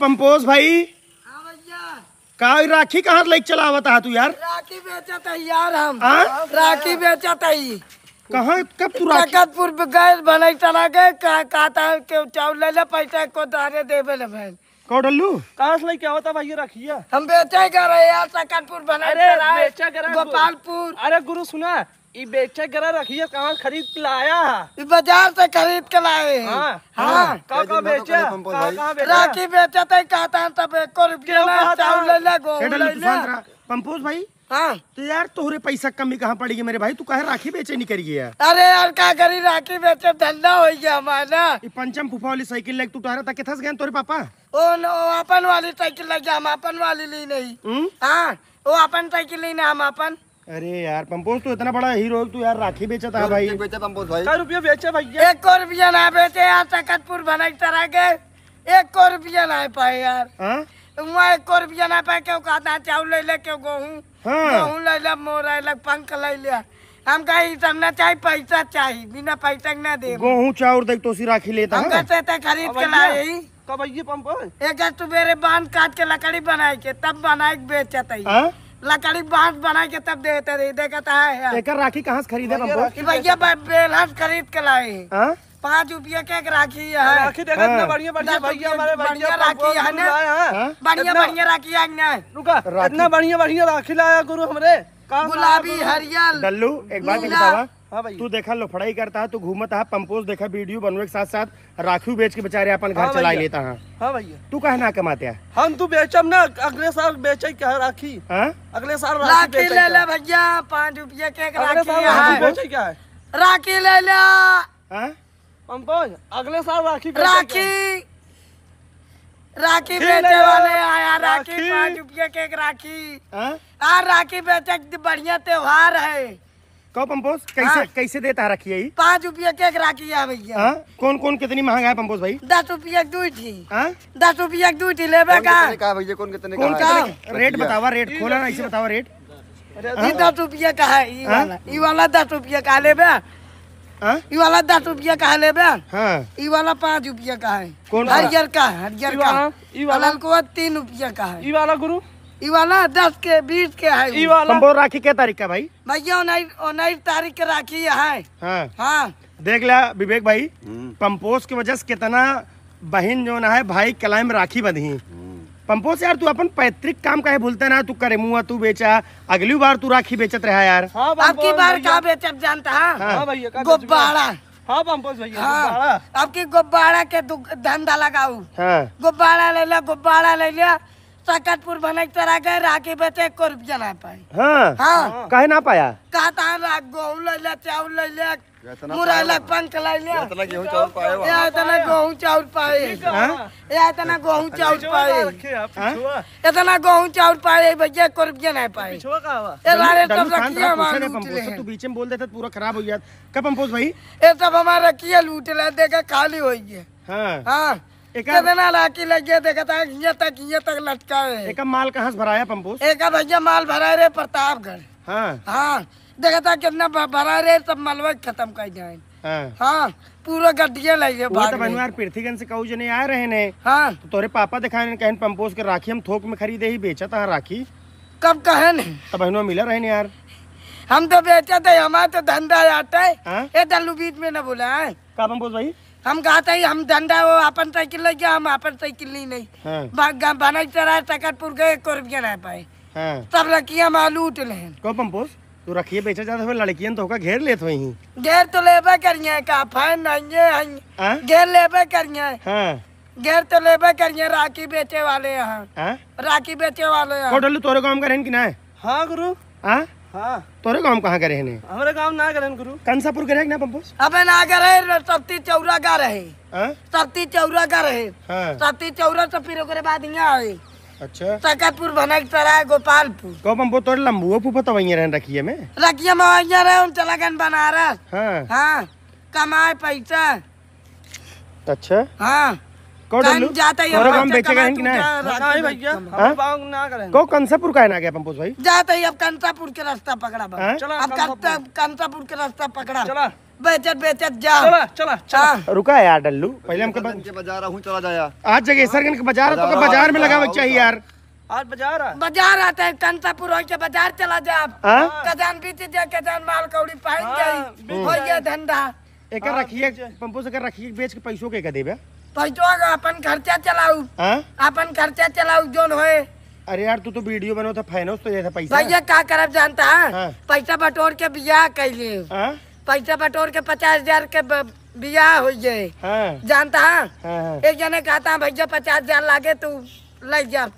पंपोज भाई हाँ का राखी कहाँ लेके चलावत तू यार राखी बेचत यार हम आ? राखी बेचत कहाँ कब तू जगतपुर गए भले चला गए कहता के चावल ले ले पैसा को दारे दे ले भाई कौडल्लू कहाँ से लेके आवता भाई रखिया हम बेचे कर रहे यार सकतपुर भले गोपालपुर अरे गुरु सुना बेचे गरा रखी है कहाँ खरीद के लाया है बाजार से खरीद के लाए हाँ, हाँ। हाँ, राखी बेचे तो पंपोज भाई हाँ तो यार तोहरे पैसा कमी कहाँ पड़ेगी मेरे भाई तू कहे राखी बेचे नहीं करिए यार अरे यार क्या करी राखी बेचे धंधा हो गया हमारा पंचम फुफा वाली साइकिल लग तू तुहरा तक थस गए तोरे पापा ओ नो अपन वाली साइकिल लग गया हम अपन वाली ली नहीं हाँ वो अपन साइकिल ली ना हम अपन अरे यार पंपोस तो इतना बड़ा हीरो तू यार राखी बेचा था भाई रुपया ना बेचे यार तकतपुर बनाई तरह के एक को रुपया ना पाए यार वहाँ एक को रुपया ना पाए क्यों कहता चावल ले ले क्यों गेहूँ हाँ। गेहूँ ले ले मोर अलग पंख ले लिया हम कहीं समना चाहिए पैसा चाहे बिना पैसा ना दे गेहूँ चावल देख तो राखी लेता हम कहते खरीद के लाए ही कब पंप एक मेरे बांध काट के लकड़ी बनाए के तब बनाए बेचत है हाँ? लकड़ी बांस बना के तब देते देखा है एक राखी कहाँ से खरीदे भैया बेलहस खरीद के लाए हाँ? पाँच रुपया के एक राखी है राखी देखा हाँ। बढ़िया बढ़िया बढ़िया राखी है हाँ? बढ़िया बढ़िया राखी इतना बढ़िया बढ़िया राखी लाया गुरु हमारे गुलाबी हरियाल डल्लू एक बात हाँ तू देखा फड़ाई करता है तू घूमता है पंपोज देखा वीडियो बनवे के साथ साथ राखी बेच के बेचारे अपन घर हाँ चला लेता है हाँ भैया तू कहना कमाते है हम तू तो बेचम ना अगले साल बेचे क्या राखी हाँ? अगले साल राखी ले ले भैया पाँच रुपया के राखी क्या है राखी ले ले हाँ? पंपोज अगले साल राखी राखी राखी बेचे वाले आया राखी पाँच रुपया के राखी हाँ? राखी बेचे बढ़िया त्योहार है कौ पंपोस कैसे हाँ? कैसे देता है रखिए पाँच रुपया के राखी है भैया हाँ? कौन कौन कितनी महंगा है पंपोस भाई दस रुपया दू थी हाँ? दस रुपया दू थी लेबे का भैया कौन कितने का रेट बतावा रेट खोला ना इसे बतावा रेट तो- दस रुपया का है हाँ? वाला दस रुपया का लेबे ये वाला दस रुपया का है लेबे हाँ? ये वाला पाँच रुपया का है कौन हरियर का हरियर का तीन रुपया का है ये वाला गुरु वाला दस के बीस के है राखी के तारीख का भाई भैया उन्नीस उन्नीस तारीख के राखी है हाँ, हाँ। देख लिया विवेक भाई हम्म। पंपोस की वजह से कितना बहन जो ना है भाई कलाई में राखी बंधी हम्म। पंपोस यार तू अपन पैतृक काम है भूलते ना तू करे मुआ तू बेचा अगली बार तू राखी बेचत रहा यार हाँ आपकी बार का बेचत जानता है हाँ। हाँ, गुब्बारा हाँ पंपोस भैया आपकी हाँ। गुब्बारा के धंधा लगाऊ गुब्बारा ले लिया गुब्बारा ले लिया सकतपुर बने तरह के राके बेटे कोर्प जना पाई हाँ हाँ कहे ना पाया गेहूँ ले ले चावल ले ले पंख ले ले इतना गेहूँ चावल पाए इतना गेहूँ चावल पाए इतना गेहूँ चावल पाए इतना गेहूँ चावल पाए भैया पाए ये लारे तब तू तो बीच में बोल देता पूरा खराब हो गया कब पंपोज भाई ये सब हमारा रखिए लूट ले देखा खाली हो गया हाँ, हाँ। कितना लाठी लग गया देखा था ये तक ये तक लटका है एक माल कहाँ से भराया पंपू एक भैया माल भरा रहे प्रतापगढ़ हाँ।, हाँ देखा था कितना भरा रहे सब मलबा खत्म कर जाए हाँ।, हाँ, पूरा गड्ढिया लग गए तो पृथ्वीगंज से कहू जने आए रहे ने हाँ तो तोरे पापा दिखाए कहन पंपोस के राखी हम थोक में खरीदे ही बेचा था राखी कब कहन तो हनुआ मिला रहे यार हम तो बेचा थे हमारा तो धंधा आता है हाँ। ये बीच में न बोला है कहा पंपोस भाई हम गाते हम धंधा वो अपन साइकिल तो लेके हम अपन साइकिल तो ली नहीं हाँ। बनाई चरा टकरपुर गए को रुपया ना पाए हाँ। सब लड़कियाँ मालू उठ ले को पंपोस तू रखिए बेचा जाता है लड़कियां तो घेर ले तो ही घेर तो लेबे करिए का फाइन नहीं घेर लेबे करिए हाँ। घेर तो लेबे करिए राखी बेचे वाले यहाँ राखी बेचे वाले यहाँ तोरे काम करें कि ना हाँ गुरु हाँ हाँ तोरे गांव कहाँ के रहने हमारे गांव ना करे गुरु कंसापुर के ना पंपोस अबे ना करे सप्ती चौरा का रहे सप्ती हाँ? चौरा का रहे सप्ती हाँ। चौरा तो फिर ओकरे बाद यहाँ आए अच्छा सकतपुर भनक गोपालपुर लंबुओ तो रहन रखिए में रखिए रहे चला बनारस हाँ। कमाए पैसा अच्छा हाँ हाँ? कंसापुर का है ना गया पंपोस भाई जाते ही अब कंसापुर के रास्ता पकड़ा हाँ? अब कंसापुर के रास्ता पकड़ा बेचत बेचत जा चला चला चला हाँ। रुका यार डल्लू पहले हमको बाजार हूँ चला जाया आज जगेसरगंज के बाजार तो बाजार में लगावे चाहिए यार आज बाजार बाजार आते हैं कंतापुर के बाजार चला जा कदान बीती जाए कदान माल कौड़ी पहन जाए हो गया धंधा एक रखिए पंपो से रखिए बेच के पैसों के देवे अपन खर्चा चलाऊ हाँ? अपन खर्चा चलाऊ जो होए अरे यार तू तो वीडियो बनो तो तो था फाइनेंस तो जैसा पैसा भैया क्या कर जानता है हाँ। पैसा बटोर के बियाह कैले हाँ? पैसा बटोर के पचास हजार के बियाह हो गए जानता है एक जने कहता भैया पचास हजार लागे तू ले जा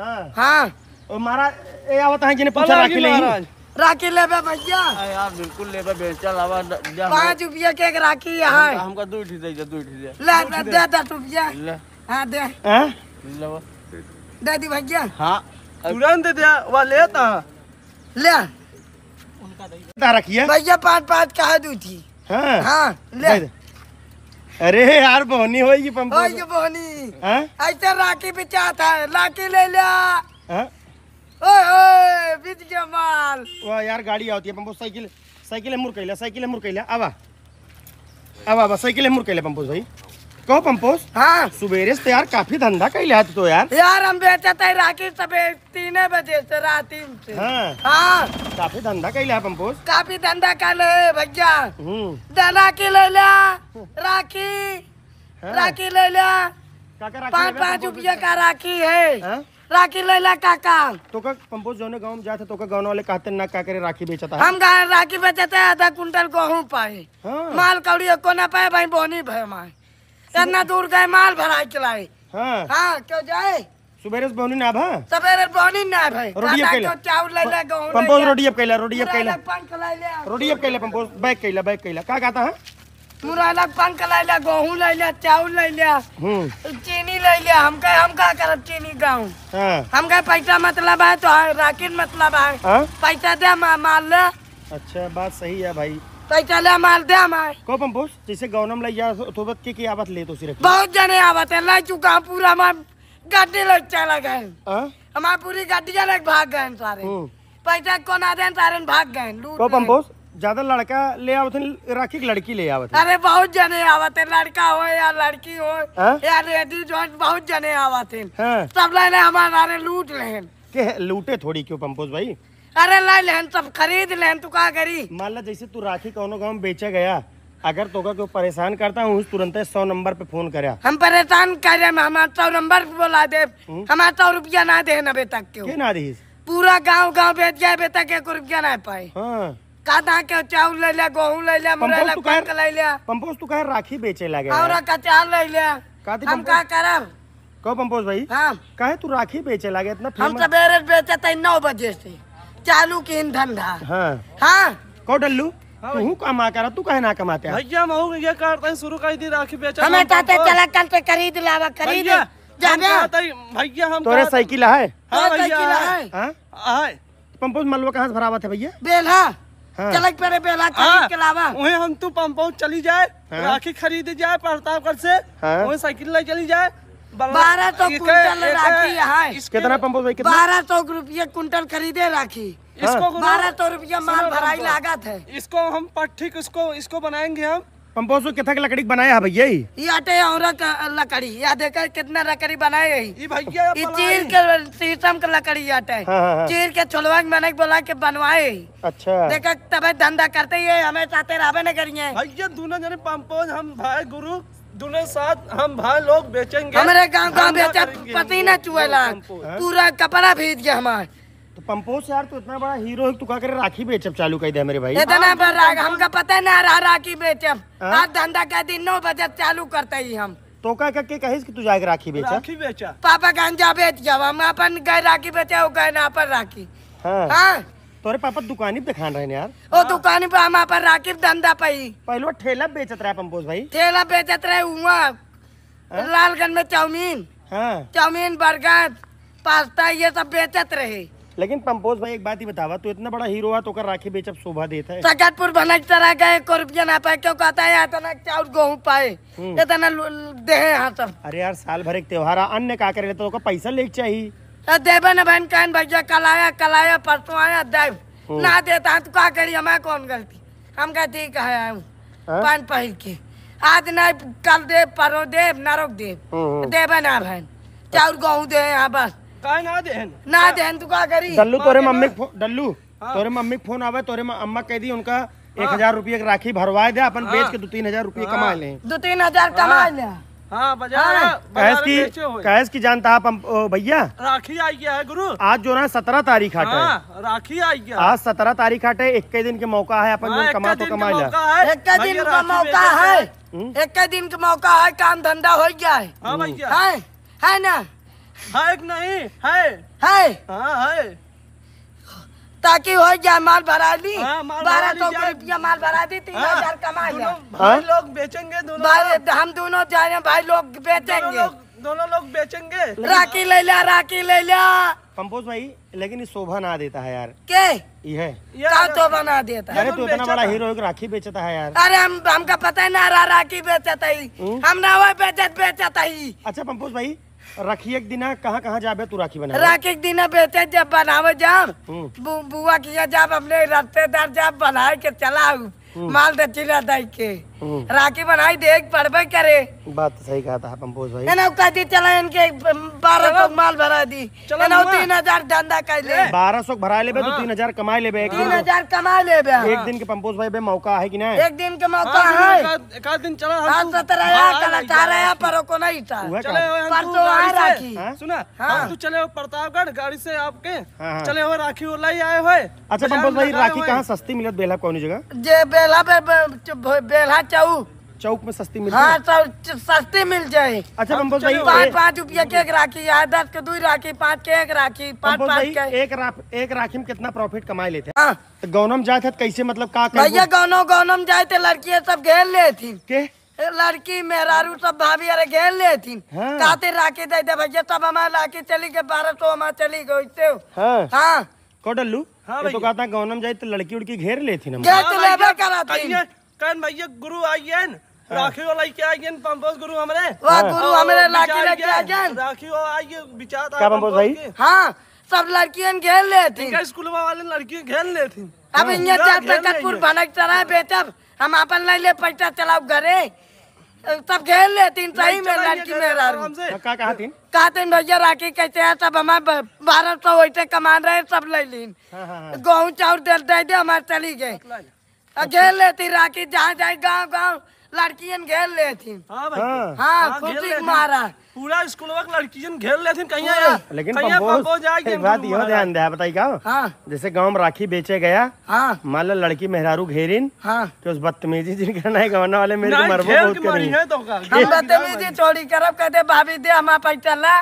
हाँ ओ मारा ये आवत तो है जिने पूछा राखी ले राखी ले भैया यार हाँ, बिल्कुल ले बेचा लावा पाँच रुपया के राखी यहाँ हमका दू ठी दे दू दे ले दे दे दस रुपया हाँ दे दे दी भैया हाँ तुरंत दे वह लेता ले उनका रखिए भैया पाँच पाँच कहा दू थी हाँ हाँ ले अरे यार बोहनी होगी पंप होगी बोहनी हाँ? ऐसे राखी बिचाता है राखी ले लिया हाँ? माल वाह यार गाड़ी है साइकिल साइकिल है साइकिल है आवा आवा आवा है भाई कहो पंपोस हाँ से यार काफी धंधा कैला तो यार यार हम राखी सबे तीन बजे से रात हाँ, हाँ। काफी धंधा कैला है पंपोस काफी धंधा कर भैया दाना हम्म। की ले लिया हाँ। राखी हाँ। राखी ले लिया पाँच पाँच तो रुपया का राखी है हाँ? राखी ले लैला काका तो का कंपोज जोने गांव में जाते तो का गांव वाले कहते ना का करे राखी बेचता है हम गाय राखी बेचते हैं आधा कुंटल गेहूं पाए हाँ। माल कौड़ी को ना पाए भाई बोनी भय माए इतना दूर गए माल भरा के लाए हाँ हाँ क्यों जाए सुबेरे बोनी ना भा हाँ? सवेरे बोनी ना भाई रोटी अब कैला चावल ले ले गेहूं कंपोज रोटी अब कैला रोटी अब कैला रोटी अब कैला कंपोज बैग कैला बैग कैला का कहता है मुरैला पंख ले लिया गेहूँ ले लिया चावल ले लिया हम्म। चीनी ले लिया हम कहे हम का कर चीनी गाँव हम कहे पैसा मतलब है तो राकिन मतलब है हाँ? पैसा दे माल ले अच्छा बात सही है भाई पैसा ले माल दे को पंपोस जैसे ले तो की, की आवत ले तो सिर्फ बहुत जने आवत है ले चुका पूरा हाँ? हमारे गाड़ी चला गए हमारी पूरी गाड़ी भाग गए सारे हम्म। पैसा को ना सारे भाग गए पंपोस ज्यादा लड़का ले आवत तो राखी लड़की ले आवत तो। अरे बहुत जने आवत लड़का हो या लड़की हो हाँ? या लेडीज हो बहुत जने आवत हाँ? सब लेने हमारे लूट लेन के लूटे थोड़ी क्यों पंपोज भाई अरे ला लेन सब खरीद लेन तू का करी मान ला जैसे तू राखी कौनो गाँव बेचा गया अगर तो क्यों परेशान करता हूँ तुरंत सौ नंबर पे फोन करे हम परेशान करे हमारे सौ नंबर पे बोला दे हम्म? हमारे सौ रुपया ना दे ना बेटा क्यों ना दे पूरा गांव गांव बेच गया बेटा के रुपया ना पाए हाँ। कादा के ले ले ले ले पंपोस तू कह राखी बेचे लगे और हम का करब कहो पंपोस भाई हां कहे तू राखी बेचे लगे इतना हम बेचे त 9 बजे से चालू हाँ। हाँ। हाँ के धंधा हां हां को डल्लू तू कमा कर तू कहे ना कमाते भैया मऊ ये करते तो शुरू कर दी राखी बेचा हमें चाहते चला कल से तो खरीद लावा खरीद जाबे भैया हम तोरे साइकिल है हां भैया है हां पंपोस मलवा कहां से भरावत है भैया बेला हाँ। चलक पेरे पे हाँ। के अलावा वही हम तू पंप चली जाए हाँ। राखी खरीद जाए प्रतापगढ़ से वही साइकिल ले चली जाए बारह सौ तो कुंटल राखी कितना पंप बारह सौ तो रुपये कुंटल खरीदे राखी इसको बारह सौ तो रूपया माल भराई लागत है इसको हम पट्टी इसको इसको बनाएंगे हम पंपोसो किथा के लकड़ी बनाया है भैया ही ये आटे और लकड़ी या देखा कितना लकड़ी बनाए भैया चीर के शीशम के लकड़ी आटे अटे हाँ, हाँ, हाँ। चीर के छोलवा मैंने बोला के बनवाए अच्छा देखा तब धंधा करते ही हमें चाहते रहे न करिए भैया दोनों जने पंपोज हम भाई गुरु दोनों साथ हम भाई लोग बेचेंगे हमारे गांव गाँव बेचा पसीना चुहे पूरा कपड़ा भेज गया हमारे तो पंपोस यार तू तो इतना बड़ा हीरो है तू कर राखी बेचब चालू कर दे मेरे भाई इतना बड़ा हाँ, हमका पता ना रहा राखी बेचब हाँ? आज धंधा कह दिन नौ बजे चालू करते ही हम तो का के कहिस कि तू जाके राखी बेचा राखी बेचा पापा गांजा बेच जब हम अपन गए राखी बेचा वो गए ना पर राखी हाँ, हाँ? तोरे पापा दुकानी पे खान रहे यार ओ दुकान पे हम अपन राखी धंधा पई पहलो ठेला बेचत रहे पंपोस भाई ठेला बेचत रहे हुआ हाँ? लालगंज में चाउमीन हाँ। चाउमीन बर्गर पास्ता ये सब बेचत रहे लेकिन पंपोज भाई एक बात ही बतावा तू तो इतना बड़ा हीरो है तो कर राखी बेचब शोभा देता है सकतपुर बनक तरह का एक रुपया ना पाए क्यों कहता है इतना चाउर गेहूँ पाए हम्म। इतना दे हाँ सब अरे यार साल भर एक त्योहार अन्य का करे तो पैसा लेके चाहिए देवे न बहन कहन भैया कल आया कल आया परसों आया देव हम्म। ना देता है तो क्या करिए हमारे कौन गलती हम कहते ही कहे आए पान हाँ? पहल के आज ना कल देव परो देव ना रोक देव हम्म, देवे ना बहन चाउर गेहूँ दे यहाँ बस ना देन तू का करी डल्लू तोरे मम्मी डल्लू हाँ। तोरे मम्मी फोन आवे तोरे अम्मा कह दी उनका हाँ। एक हजार रूपये राखी भरवा दे अपन बेच हाँ। के दो तीन हजार रूपये कमा ले दो तीन हजार कमा ले हाँ कैश की जानता आप भैया राखी आई गया है गुरु आज जो ना सत्रह तारीख आटे हाँ, राखी आई गया आज सत्रह तारीख आटे इक्कीस दिन के मौका है अपन हाँ, कमा तो कमा लिया इक्कीस दिन का मौका है इक्कीस दिन का हम्म। मौका है काम धंधा हो गया है है ना हाय नहीं हाय हाय हाँ ताकि हो जाए माल भरा दी हाँ, बारह सौ रुपया माल भरा दी तीन हाँ। हजार कमा लिया भाई हाँ? लोग बेचेंगे दोनों हम दोनों हैं भाई लोग बेचेंगे दोनों लोग बेचेंगे राखी ले लिया राखी ले लिया कंपोज भाई लेकिन शोभा ना देता है यार के ये क्या शोभा ना देता है अरे तू इतना बड़ा हीरो राखी बेचता है यार अरे हम हमका पता है ना राखी बेचता ही हम्म। हम ना वो बेचत बेचता ही अच्छा पंपोज भाई राखी एक दिना कहाँ कहाँ जाबे तू राखी बना राखी एक दिना बेचे जब बनावे जाब हम्म। बुआ किया जाब अपने रस्तेदार जाब बनाए के चला हम्म। माल दे चिला दे के हम्म। राखी बनाई देख पड़बे करे बात तो सही कहा था पंपोज भाई ना कह दी चला इनके बारह सौ माल भरा दी चलो ना तीन हजार धंधा कर ले बारह सौ भरा लेबे तो हाँ। तीन हजार कमा लेबे एक तीन हजार कमा लेबे एक दिन के पंपोज भाई बे मौका है कि नहीं एक दिन के मौका हाँ, है एक दिन चला हम सत्रह कल अठारह पर को नहीं था परसों तो आए राखी हाँ? सुना तू चले हो प्रतापगढ़ गाड़ी से आपके चले हो राखी हो लाई आए हो अच्छा पंपोज भाई राखी कहाँ सस्ती मिलत बेला कौन जगह जे बेला बेला चौक चौक में सस्ती मिल हाँ सस्ती मिल जाए अच्छा बम्बोस भाई पाँच पाँच रुपया के एक राखी या दस के दो राखी पाँच के एक राखी पाँच पाँच एक एक राखी में कितना प्रॉफिट कमाए लेते हैं हाँ। तो गौनम जाए थे तो कैसे मतलब का भैया गौनम गौनम जाए थे तो लड़की सब घेर ले थी लड़की मेरा रू सब भाभी अरे घेर ले थी हाँ। कहते राखी दे दे भैया सब हमारे राखी चली गए बारह सौ हमारे चली गए तो। हाँ हाँ कौडल्लू हाँ तो कहता गौनम जाए तो लड़की उड़की घेर ले थी ना घेर तो हाँ करा थी कन भैया गुरु आइयन राखी वाला क्या आइयन पंपोस गुरु हमरे वाह गुरु हाँ, हमरे राखी लेके आइयन राखी वो आइए विचार क्या पंपोस भाई हाँ सब लड़कियन खेल लेती इनका स्कूल वाले लड़कियन खेल लेती अब हाँ, इन्हें जाता कपूर भनक चला बेतब हम अपन लाई ले पैसा चलाओ घरे तब खेल लेती सही में लड़की मेरा का कहा थी कहा थी भैया राखी कहते हैं सब हमारे बारह सौ वैसे कमा रहे सब ले लीन हाँ, गेहूँ चाउर दे दे हमारे चली गए घेर लेती राखी जहाँ जाए गाँव गाँव लड़कियन घेर लेती हाँ भाई हाँ, हाँ, हाँ खुशी मारा पूरा स्कूल वक्त लड़कियन घेर लेथिन कहीं आया लेकिन एक बात यो ध्यान दे बताई का हाँ जैसे गांव में राखी बेचे गया हाँ मान लो लड़की मेहरारू घेरिन हाँ तो उस बदतमीजी जिनका नहीं गवर्नर वाले मेरे को मरबो बहुत करें तो हम बदतमीजी चोरी करब कहते भाभी दे हमारा पैसा ला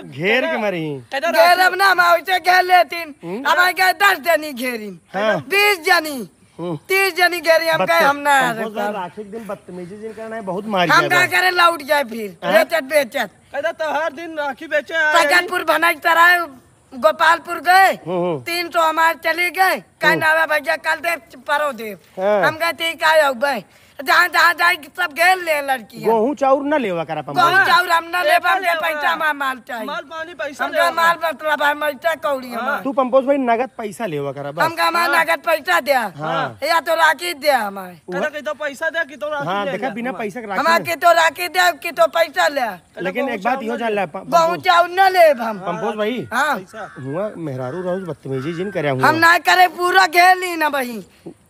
घेर के मरी घेर अब ना हम वैसे घेर लेतीन लेथिन हमारे 10 जनी घेरिन 20 हाँ। जनी हम्म। तीस जनी गहरी हम कहे हम ना आ राखी दिन बदतमीजी जिन करना है बहुत मारी हम का करे लौट जाए फिर बेचत बेचत कहता तो हर दिन राखी बेचे सगनपुर भनक तरह गोपालपुर गए हम्म, हम्म। तीन सौ हमारे चले गए कहना भैया कल देव परो देव हाँ। हम कहते का भाई जहाँ जहाँ जाए सब गेल ले लड़की गेहूँ चाउर न लेवा कर गेहूँ चाउर हम न पैसा माल चाहिए माल पानी पैसा माल मतलब है कौड़ी हाँ। तू पंपोज भाई नगद पैसा लेवा कर हाँ। नगद पैसा दे हाँ। या तो राखी दे हमारे तो पैसा दे तो राखी देखा बिना पैसा के राखी दे तो पैसा ले लेकिन एक बात यो जान ले गेहूँ चाउर न ले हम पंपोज भाई हुआ मेहरारू रहू बदतमीजी जिन करे हम ना करे पूरा घेर ली ना भाई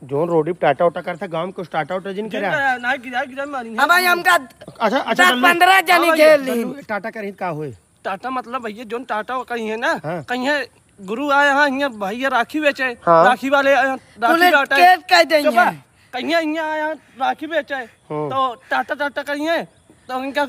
जो रोडी टाटा उटा करता गांव को टाटा उटा जिन करे नाइ गिरा गिरा मारी अब हमका अच्छा अच्छा 15 जानी हाँ खेल ली टाटा करही का होए टाटा मतलब भैया जो टाटा कहीं है ना हाँ। कहीं है गुरु आए हां हियां भैया राखी बेचे हाँ। राखी वाले राखी टाटा कह देंगे कहीं हियां आया राखी बेचे तो टाटा टाटा कहीं है तो इनका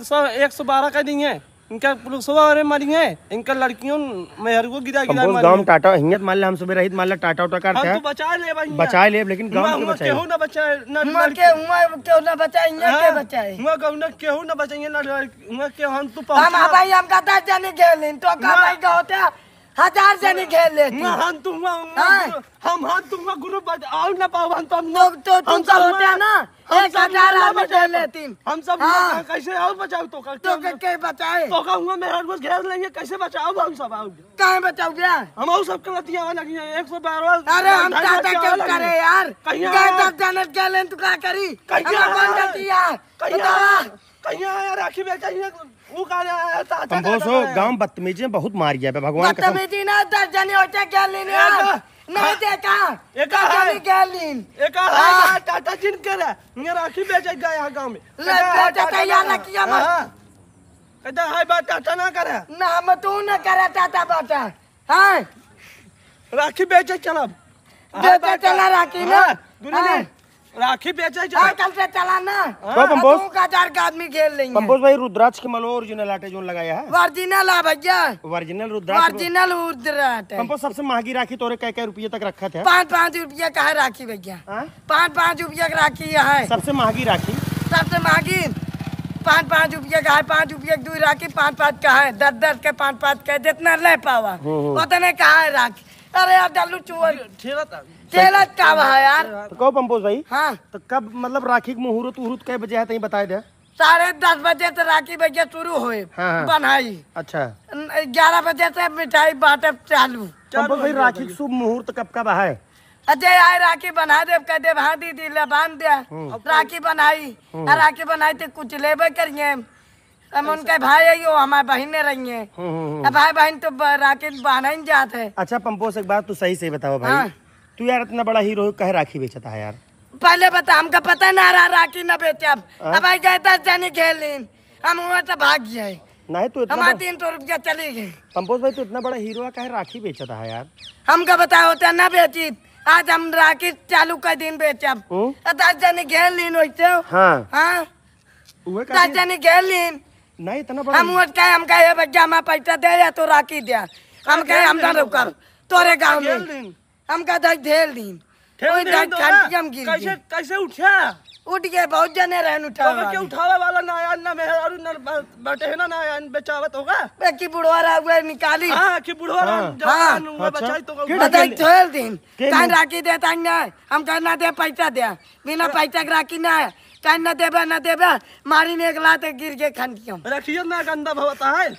112 कह नहीं है इनका पुलिसवा अरे मारी है इनका लड़कियों मेहर को गिरा गिरा मारी गांव टाटा हिंगत मान ले हम सुबह रहित मान ले टाटा उठा करते तो हैं तो बचा ले भाई बचा ले लेकिन गांव के बचाए केहू ना बचाए ना के हुआ केहू ना बचाए यहां के बचाए हुआ गांव ना केहू ना बचाए ना हुआ के हम तो हम भाई हम का जाने के लिए तो का भाई का होता हजार से नहीं हाँ। खेल ले हाँ, हम तुमा हाँ, हम हम तुमा गुरु बज आउ ना पाओ हम तुम तो-, तो तो तुम सब होते ना एक हजार हम खेल लेती हम सब कैसे और बचाओ तो तो के के बचाए तो का हुआ मैं हर रोज घेर लेंगे कैसे बचाओ हम सब आओ कहां बचाओ क्या हम और सब गलतियां हो लगी 112 अरे हम चाहते क्यों करे यार कहीं तब जाने के लिए तू का करी कहीं कौन गलती यार कहीं कहीं आया राखी में कंबोज अच्छा हो गांव बदतमीजी बहुत मार गया भगवान बदतमीजी ना दर्जनी होते क्या लेने हाँ, नहीं देखा एका है क्या लीन एका है हाँ, हाँ। टाटा जिन करे मेरा राखी बेचे गए यहां गांव में ले बेटा तैयार ना किया मत कहता है बात टाटा ना करे ना हम तू ना करे टाटा बाटा हां राखी बेचे चलब बेचे चला राखी ना दुनिया राखी बेचा जा कल से चला ना हाँ। तो पंपोस का चार का आदमी खेल लेंगे पंपोस भाई रुद्राक्ष के मलो ओरिजिनल आटे जोन लगाया है ओरिजिनल है भैया ओरिजिनल रुद्राक्ष ओरिजिनल रुद्राक्ष पंपोस सबसे महंगी राखी तोरे कह कह रुपये तक रखा था पाँच पाँच रुपये का है राखी भैया हाँ? पाँच पाँच रुपये की राखी है सबसे महंगी राखी सबसे महंगी पाँच पाँच रुपये का है पाँच रुपये की दू राखी पाँच पाँच का है दस दस के पाँच पाँच का जितना ले पावा हम्म, हम्म। उतने का है राखी अरे यार डालू चुअर तेला का यार तो पंपोज भाई हाँ तो कब मतलब राखी के मुहूर्त उहूर्त कई बजे है तहीं दे साढ़े दस बजे से तो राखी बजे शुरू होए हाँ, हाँ। बनाई अच्छा ग्यारह बजे से मिठाई बांटे चालू भाई राखी शुभ मुहूर्त कब कब है अजय आए राखी बना दे कह दे हाँ दीदी ले बांध दे हम्म। तो राखी बनाई हम्म। राखी बनाई तो कुछ लेबे करिए हम उनके भाई है यो हमारे बहन ने रही है भाई बहन तो राखी बांध जाते अच्छा पंपोस एक बात तू तो सही से बताओ भाई हाँ। तू यार इतना बड़ा हीरो कहे राखी बेचता है यार पहले बता हमका पता ना रहा राखी ना बेचे अब हाँ। अब आई गए दस जने खेले हम वहाँ से भाग गए नहीं तो हमारे तीन सौ रुपया चले गए पंपोज भाई तो इतना बड़ा हीरो कहे राखी बेचता है यार हमका बता होता ना बेची आज हम राखी चालू का दिन बेचे दस जने घेर लीन वैसे हाँ। हाँ। दस जने घेर लीन नहीं इतना बड़ा हम वोट कहे हम कहे भैया हमें पैसा दे या तो राखी दिया हम कहे हम ना रुकर तोरे गाँव में हम हमका दस ढेर गिर कैसे कैसे उठा उठ गए बहुत जने रहन उठा तो के उठावे वाला ना आया ना मेहर और ना बटे है ना ना आया बेचावत होगा बे की बुढ़वा रह हुआ निकाली हां की बुढ़वा रह जान हुआ बचाई तो के बता छोड़ दिन का राखी दे तंग ना हम का ना दे पैसा दे बिना पैसा के राखी ना कान ना देबे ना देबे मारी ने एक लात गिर के खान कियो रखियो ना गंदा भवता है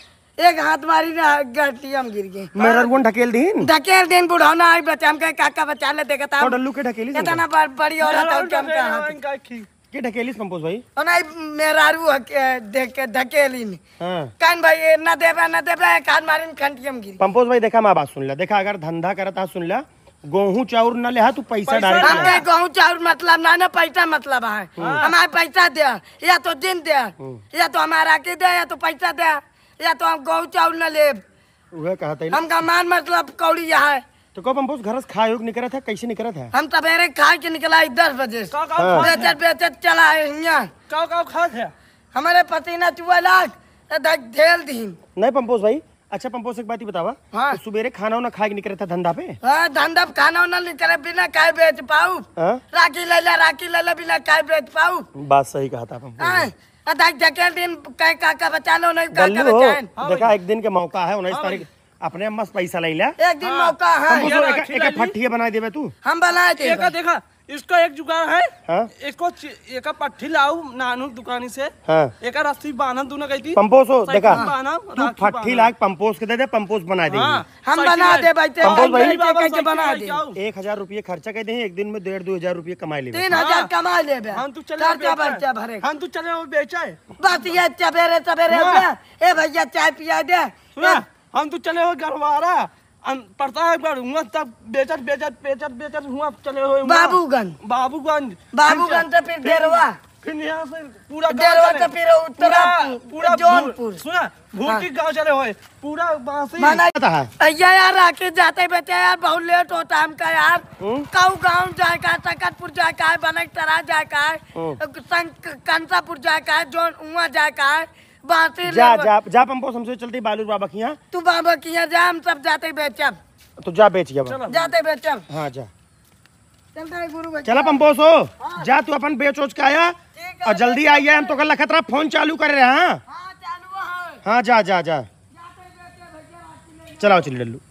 एक हाथ मारी ना गठिया हम गिर गए मेरा गुण ढकेल दिन ढकेल दिन बुढ़ा ना आई बचा हमका काका बचा ले देखा था डल्लू के ढकेली से इतना बड़ी औरत है का हाथ हाँ, के ढकेली संपोज भाई और मेरा मेरारू देख के ढकेली में हां कान भाई ना देबा ना देबा कान मारिन खंटियम गिर पंपोज भाई देखा मां बात सुन ले देखा अगर धंधा करत हा सुन ले गेहूं चाउर न ले हाँ, तू पैसा डाल गेहूं चाउर मतलब ना ना पैसा मतलब है हाँ। हमारा पैसा दे या तो दिन दे या तो हमारा के दे या तो पैसा दे या तो हम गौ चावल न लेब उहे कहत हम गमान मतलब कौड़ी यहाँ तो कब हम बहुत घर से खाए निकला था कैसे निकला था हम सवेरे खा के निकला है दस बजे बेचत बेचत चला है यहाँ कौ कौ खा था हमारे पसीना चुआ लाग ढेल दी नहीं पंपोस भाई अच्छा पंपोस एक बात ही बतावा हाँ तो सुबेरे खाना उना खा के निकले था धंधा पे हाँ धंधा पे खाना उना निकले बिना खाए बेच पाऊ हाँ। राखी ले ला राखी ले ला बिना खाए बेच पाऊ बात सही कहा था पंपोस देखा एक दिन के मौका है उन्नीस हाँ तारीख अपने अम्मा पैसा ले लिया एक दिन हाँ। मौका है बना तू हम बनाए देखा इसको एक जुगाड़ है हाँ? इसको एक पट्टी लाओ नानू दुकानी से हाँ? एक रस्सी बांधन तूने कही थी हो देखा तू पट्टी लाग पंपोस के दे दे पंपोस बना दे हाँ? हम बना दे भाई पंपोस भाई कैसे बना दे एक हजार रुपये खर्चा कर देंगे एक दिन में डेढ़ दो हजार रुपये कमाई ले तीन हजार हाँ। कमा ले हम तू तो चले भरे हम तू तो चले बेचा बस ये हाँ। भैया चाय पिया दे हम तो चले हो गरवारा पढ़ता है एक तब हुआ चले हुए बाबूगंज बाबूगंज बाबूगंज फिर फिर यहाँ से पूरा फिर पूरा जौनपुर सुना हाँ। गांव चले हुए पूरा यार आके जाते यार बहुत लेट होता है यार हम्म। कऊ गाँव जाए का सकतपुर जाए का है बनक तरा जाए का हम्म। कंसापुर जाए का है जौन उआ जाए का बाते जा जा जा पंपो समझो चलती बालू बाबा की तू बाबा की जा हम सब जाते बेचब तो जा बेच गया जाते बेचब हाँ जा चला पंपो सो हाँ। जा तू अपन बेच ओच के आया और जल्दी आइए हम तो कल खतरा फोन चालू कर रहे हैं हाँ हाँ, हाँ जा जा जा चलाओ चिल्ली लल्लू